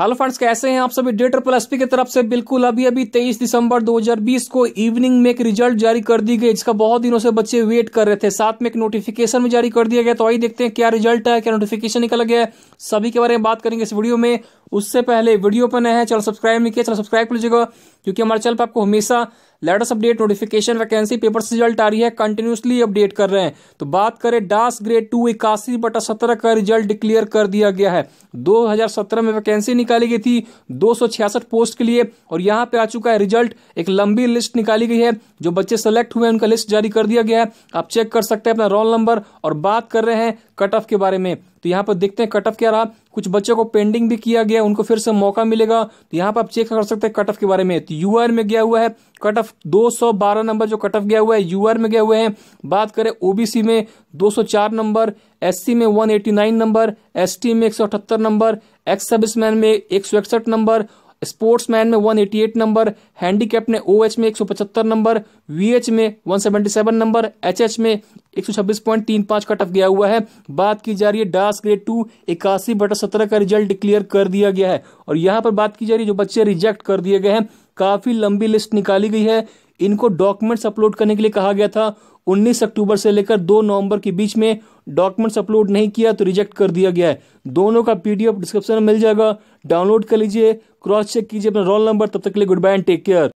hello friends कैसे हैं आप सभी डेटर प्लस पी की तरफ से बिल्कुल अभी अभी 23 दिसंबर 2020 को इवनिंग में एक रिजल्ट जारी कर दी गई जिसका बहुत दिनों से बच्चे वेट कर रहे थे साथ में एक नोटिफिकेशन भी जारी कर दिया गया तो आइए देखते हैं क्या रिजल्ट है क्या नोटिफिकेशन निकल गया है सभी के बारे में बात करेंगे इस वीडियो में उससे पहले वीडियो पर नए हैं चलो सब्सक्राइब नहीं किया चलो सब्सक्राइब कर लीजिएगा क्योंकि हमारे चैनल पर आपको हमेशा latest update notification vacancy paper से रिजल्ट आ रही है कंटिन्यूसली अपडेट कर रहे हैं तो बात करें डास ग्रेड टू इक्यासी बटा सत्रह का रिजल्ट डिक्लेयर कर दिया गया है 2017 में वैकेंसी निकाली गई थी दो पोस्ट के लिए और यहाँ पे आ चुका है रिजल्ट एक लंबी लिस्ट निकाली गई है जो बच्चे सेलेक्ट हुए उनका लिस्ट जारी कर दिया गया है आप चेक कर सकते हैं अपना रोल नंबर और बात कर रहे हैं कट ऑफ के बारे में तो यहाँ पर देखते हैं कट ऑफ क्या रहा कुछ बच्चों को पेंडिंग भी किया गया उनको फिर से मौका मिलेगा तो यहाँ पर आप चेक कर सकते हैं कट ऑफ के बारे में तो यू में गया हुआ है कट ऑफ 212 नंबर जो कट ऑफ गया हुआ है यू में गया हुए हैं बात करें ओबीसी में 204 नंबर एससी में 189 नंबर एसटी में अठहत्तर नंबर एक्स सर्विसमैन में एक नंबर स्पोर्ट्समैन में 188 नंबर हैंडीकैप ने ओ OH में 175 नंबर वीएच में 177 नंबर एचएच में 126.35 का टफ गया हुआ है बात की जा रही है डास ग्रेड टू इक्यासी बटा सत्रह का रिजल्ट डिक्लेयर कर दिया गया है और यहाँ पर बात की जा रही है जो बच्चे रिजेक्ट कर दिए गए हैं काफ़ी लंबी लिस्ट निकाली गई है इनको डॉक्यूमेंट्स अपलोड करने के लिए कहा गया था 19 अक्टूबर से लेकर 2 नवंबर के बीच में डॉक्यूमेंट्स अपलोड नहीं किया तो रिजेक्ट कर दिया गया है दोनों का पीडीएफ डिस्क्रिप्शन में मिल जाएगा डाउनलोड कर लीजिए क्रॉस चेक कीजिए अपना रोल नंबर तब तक के लिए goodbye and take care